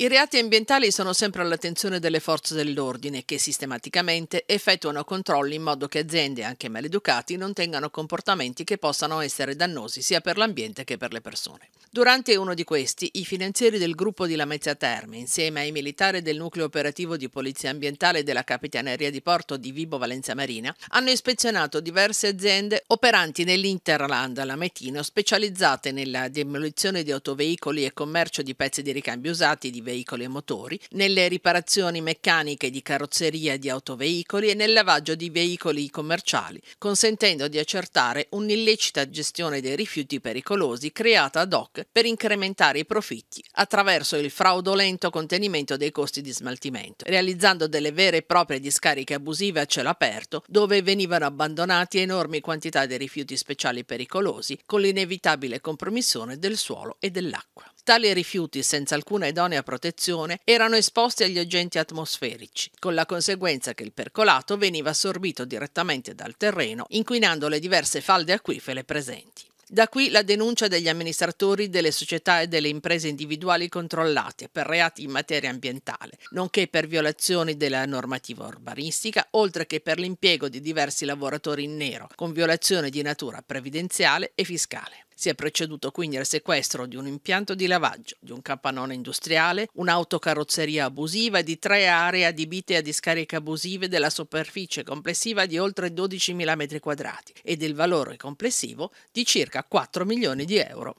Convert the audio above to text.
I reati ambientali sono sempre all'attenzione delle forze dell'ordine che sistematicamente effettuano controlli in modo che aziende, anche maleducati, non tengano comportamenti che possano essere dannosi sia per l'ambiente che per le persone. Durante uno di questi, i finanzieri del gruppo di Lamezia Terme, insieme ai militari del nucleo operativo di polizia ambientale della Capitaneria di Porto di Vibo Valenza Marina, hanno ispezionato diverse aziende operanti nell'Interland Lametino specializzate nella demolizione di autoveicoli e commercio di pezzi di ricambio usati di veicoli e motori, nelle riparazioni meccaniche di carrozzeria e di autoveicoli e nel lavaggio di veicoli commerciali, consentendo di accertare un'illecita gestione dei rifiuti pericolosi creata ad hoc per incrementare i profitti attraverso il fraudolento contenimento dei costi di smaltimento, realizzando delle vere e proprie discariche abusive a cielo aperto dove venivano abbandonati enormi quantità di rifiuti speciali pericolosi con l'inevitabile compromissione del suolo e dell'acqua. Tali rifiuti, senza alcuna idonea protezione, protezione erano esposti agli agenti atmosferici, con la conseguenza che il percolato veniva assorbito direttamente dal terreno, inquinando le diverse falde acquifere presenti. Da qui la denuncia degli amministratori delle società e delle imprese individuali controllate per reati in materia ambientale, nonché per violazioni della normativa urbanistica, oltre che per l'impiego di diversi lavoratori in nero, con violazione di natura previdenziale e fiscale. Si è proceduto quindi al sequestro di un impianto di lavaggio, di un campanone industriale, un'autocarrozzeria abusiva e di tre aree adibite a discariche abusive della superficie complessiva di oltre 12.000 m2 e del valore complessivo di circa 4 milioni di euro.